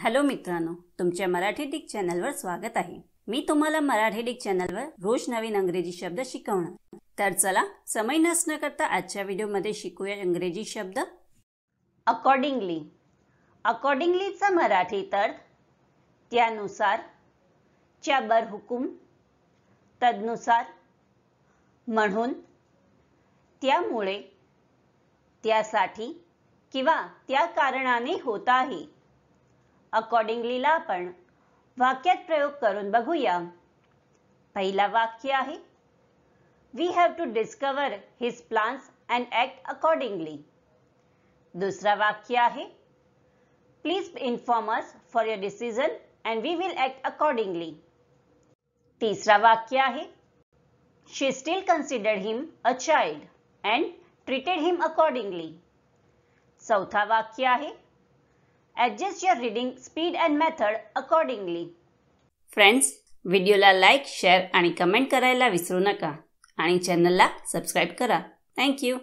hello मित्रांनो तुमच्या Marathi Dick चॅनलवर स्वागत आहे मी तुम्हाला मराठी डिक चॅनलवर रोज नवीन अंग्रेजी शब्द शिकवणार तर चला समय नसणं करता आजच्या व्हिडिओमध्ये शिकूया इंग्रजी शब्द अकॉर्डिंगली अकॉर्डिंगलीचा मराठी अर्थ त्यानुसार च्या बर हुकुम तदनुसार म्हणून त्यामुळे त्यासाठी किंवा त्या कारणाने होत आहे अकॉर्डिंगलीला आपण वाक्यात प्रयोग करून बघूया पहिला वाक्य आहे we have to discover his plans and act accordingly दुसरा वाक्य आहे please inform us for your decision and we will act accordingly तिसरा वाक्य आहे she still considered him a child and treated him accordingly चौथा वाक्य आहे adjust your reading speed and method accordingly friends व्हिडिओला लाईक शेअर आणि comment करायला विसरू नका आणि चॅनलला सबस्क्राईब करा थँक्यू